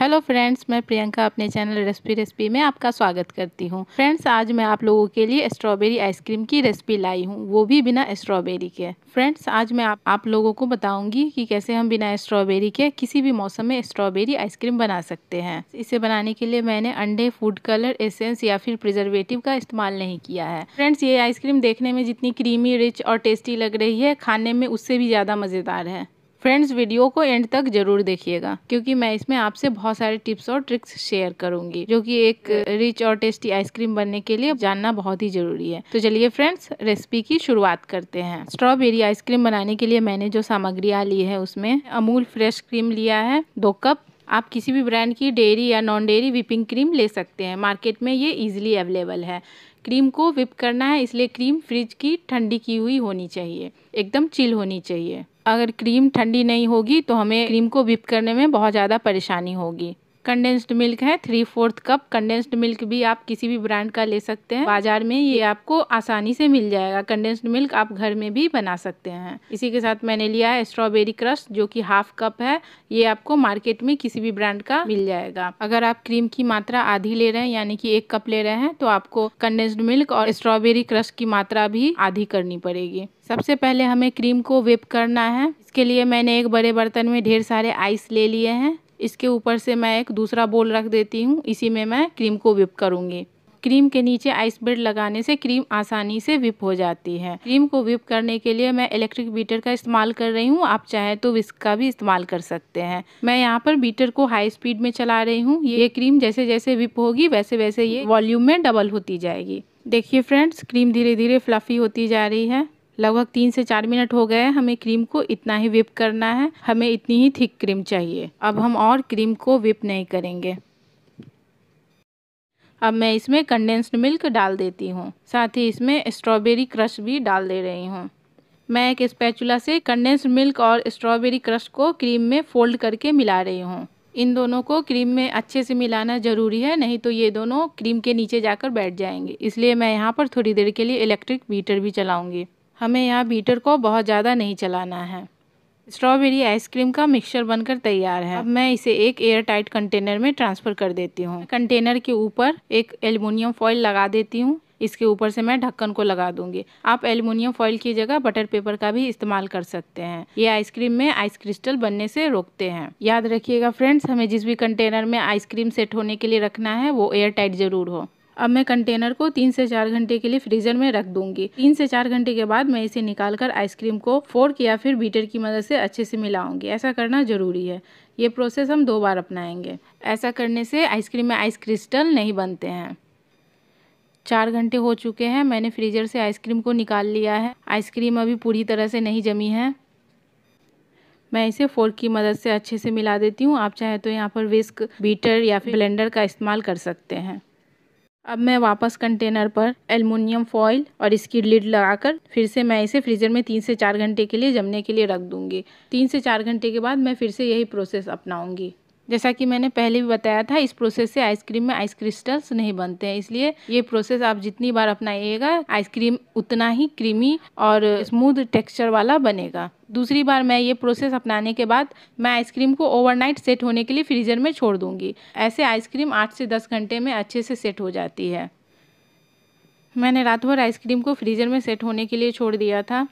hello friends मैं प्रियंका अपने channel recipe recipe में आपका स्वागत करती हूँ फ्रेंड्स आज मैं आप लोगों के लिए स्ट्रॉबेरी आइसक्रीम की रेसिपी लाई हूँ वो भी बिना स्ट्रॉबेरी के फ्रेंड्स आज मैं आप, आप लोगों को बताऊंगी कि कैसे हम बिना स्ट्रॉबेरी के किसी भी मौसम में स्ट्रॉबेरी आइसक्रीम बना सकते हैं इसे बनाने के लिए मैंने अंडे फूड कलर एसेंस या फिर प्रिजर्वेटिव का इस्तेमाल नहीं किया है फ्रेंड्स ये आइसक्रीम देखने में जितनी क्रीमी रिच और टेस्टी लग रही है खाने में उससे भी ज़्यादा मज़ेदार है फ्रेंड्स वीडियो को एंड तक जरूर देखिएगा क्योंकि मैं इसमें आपसे बहुत सारे टिप्स और ट्रिक्स शेयर करूंगी जो कि एक रिच और टेस्टी आइसक्रीम बनने के लिए जानना बहुत ही जरूरी है तो चलिए फ्रेंड्स रेसिपी की शुरुआत करते हैं स्ट्रॉबेरी आइसक्रीम बनाने के लिए मैंने जो सामग्रियाँ ली है उसमें अमूल फ्रेश क्रीम लिया है दो कप आप किसी भी ब्रांड की डेयरी या नॉन डेयरी विपिंग क्रीम ले सकते हैं मार्केट में ये इजीली अवेलेबल है क्रीम को विप करना है इसलिए क्रीम फ्रिज की ठंडी की हुई होनी चाहिए एकदम चिल होनी चाहिए अगर क्रीम ठंडी नहीं होगी तो हमें क्रीम को विप करने में बहुत ज़्यादा परेशानी होगी कंडेंस्ड मिल्क है three fourth cup condensed milk भी आप किसी भी ब्रांड का ले सकते हैं बाजार में ये आपको आसानी से मिल जाएगा कंडेंस्ड मिल्क आप घर में भी बना सकते हैं इसी के साथ मैंने लिया है स्ट्रॉबेरी क्रश जो कि हाफ कप है ये आपको मार्केट में किसी भी ब्रांड का मिल जाएगा अगर आप क्रीम की मात्रा आधी ले रहे हैं यानी कि एक कप ले रहे हैं तो आपको कंडेंस्ड मिल्क और स्ट्रॉबेरी क्रश की मात्रा भी आधी करनी पड़ेगी सबसे पहले हमें क्रीम को वेप करना है इसके लिए मैंने एक बड़े बर्तन में ढेर सारे आइस ले लिए हैं इसके ऊपर से मैं एक दूसरा बोल रख देती हूँ इसी में मैं क्रीम को विप करूँगी क्रीम के नीचे आइस ब्रेड लगाने से क्रीम आसानी से विप हो जाती है क्रीम को विप करने के लिए मैं इलेक्ट्रिक बीटर का इस्तेमाल कर रही हूँ आप चाहे तो विस्क का भी इस्तेमाल कर सकते हैं मैं यहाँ पर बीटर को हाई स्पीड में चला रही हूँ ये क्रीम जैसे जैसे विप होगी वैसे वैसे ये वॉल्यूम में डबल होती जाएगी देखिए फ्रेंड्स क्रीम धीरे धीरे फ्लफ़ी होती जा रही है लगभग तीन से चार मिनट हो गए हमें क्रीम को इतना ही विप करना है हमें इतनी ही थिक क्रीम चाहिए अब हम और क्रीम को विप नहीं करेंगे अब मैं इसमें कंडेंस्ड मिल्क डाल देती हूँ साथ ही इसमें स्ट्रॉबेरी क्रश भी डाल दे रही हूँ मैं एक स्पैचुला से कंडेंस्ड मिल्क और स्ट्रॉबेरी क्रश को क्रीम में फोल्ड करके मिला रही हूँ इन दोनों को क्रीम में अच्छे से मिलाना ज़रूरी है नहीं तो ये दोनों क्रीम के नीचे जाकर बैठ जाएंगे इसलिए मैं यहाँ पर थोड़ी देर के लिए इलेक्ट्रिक बीटर भी चलाऊँगी हमें यहाँ बीटर को बहुत ज़्यादा नहीं चलाना है स्ट्रॉबेरी आइसक्रीम का मिक्सचर बनकर तैयार है अब मैं इसे एक एयर टाइट कंटेनर में ट्रांसफ़र कर देती हूँ कंटेनर के ऊपर एक एल्युमिनियम फॉइल लगा देती हूँ इसके ऊपर से मैं ढक्कन को लगा दूंगी आप एल्युमिनियम फॉइल की जगह बटर पेपर का भी इस्तेमाल कर सकते हैं ये आइसक्रीम में आइस क्रिस्टल बनने से रोकते हैं याद रखिएगा फ्रेंड्स हमें जिस भी कंटेनर में आइसक्रीम सेट होने के लिए रखना है वो एयर टाइट जरूर हो अब मैं कंटेनर को तीन से चार घंटे के लिए फ्रीजर में रख दूंगी तीन से चार घंटे के बाद मैं इसे निकाल कर आइसक्रीम को फोर्क या फिर बीटर की मदद से अच्छे से मिलाऊंगी ऐसा करना ज़रूरी है ये प्रोसेस हम दो बार अपनाएंगे ऐसा करने से आइसक्रीम में आइस क्रिस्टल नहीं बनते हैं चार घंटे हो चुके हैं मैंने फ्रीजर से आइसक्रीम को निकाल लिया है आइसक्रीम अभी पूरी तरह से नहीं जमी है मैं इसे फोर्क की मदद से अच्छे से मिला देती हूँ आप चाहे तो यहाँ पर विस्क बीटर या फिर ब्लेंडर का इस्तेमाल कर सकते हैं अब मैं वापस कंटेनर पर एलमिनियम फॉइल और इसकी लिड लगाकर फिर से मैं इसे फ्रीज़र में तीन से चार घंटे के लिए जमने के लिए रख दूँगी तीन से चार घंटे के बाद मैं फिर से यही प्रोसेस अपनाऊँगी जैसा कि मैंने पहले भी बताया था इस प्रोसेस से आइसक्रीम में आइस क्रिस्टल्स नहीं बनते हैं इसलिए ये प्रोसेस आप जितनी बार अपनाइएगा आइसक्रीम उतना ही क्रीमी और स्मूथ टेक्सचर वाला बनेगा दूसरी बार मैं ये प्रोसेस अपनाने के बाद मैं आइसक्रीम को ओवरनाइट सेट होने के लिए फ्रीजर में छोड़ दूंगी ऐसे आइसक्रीम आठ से दस घंटे में अच्छे से सेट हो जाती है मैंने रात भर आइसक्रीम को फ्रीज़र में सेट होने के लिए छोड़ दिया था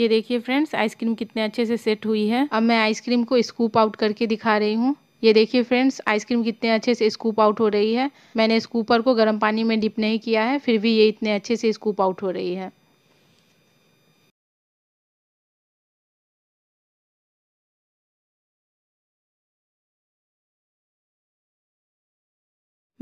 ये देखिए फ्रेंड्स आइसक्रीम कितने अच्छे से सेट हुई है अब मैं आइसक्रीम को स्कूप आउट करके दिखा रही हूँ ये देखिए फ्रेंड्स आइसक्रीम कितने अच्छे से स्कूप आउट हो रही है मैंने स्कूपर को गर्म पानी में डिप नहीं किया है फिर भी ये इतने अच्छे से स्कूप आउट हो रही है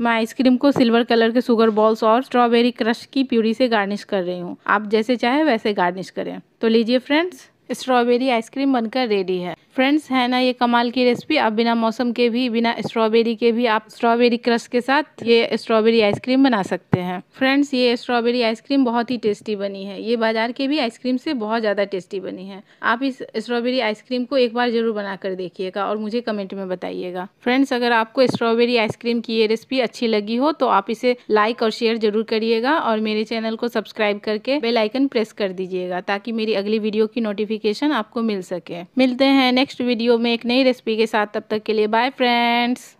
मैं आइसक्रीम को सिल्वर कलर के सुगर बॉल्स और स्ट्रॉबेरी क्रश की प्यूरी से गार्निश कर रही हूँ आप जैसे चाहें वैसे गार्निश करें तो लीजिए फ्रेंड्स स्ट्रॉबेरी आइसक्रीम बनकर रेडी है फ्रेंड्स है ना ये कमाल की रेसिपी आप बिना मौसम के भी बिना स्ट्रॉबेरी के भी आप स्ट्रॉबेरी क्रश के साथ ये स्ट्रॉबेरी आइसक्रीम बना सकते हैं फ्रेंड्स ये स्ट्रॉबेरी आइसक्रीम बहुत ही टेस्टी बनी है ये बाजार के भी आइसक्रीम से बहुत ज़्यादा टेस्टी बनी है आप इस स्ट्रॉबेरी आइसक्रीम को एक बार ज़रूर बनाकर देखिएगा और मुझे कमेंट में बताइएगा फ्रेंड्स अगर आपको स्ट्रॉबेरी आइसक्रीम की ये रेसिपी अच्छी लगी हो तो आप इसे लाइक और शेयर जरूर करिएगा और मेरे चैनल को सब्सक्राइब करके बेल आइकन प्रेस कर दीजिएगा ताकि मेरी अगली वीडियो की नोटिफिकेशन आपको मिल सके मिलते हैं नेक्स्ट नेक्स्ट वीडियो में एक नई रेसिपी के साथ तब तक के लिए बाय फ्रेंड्स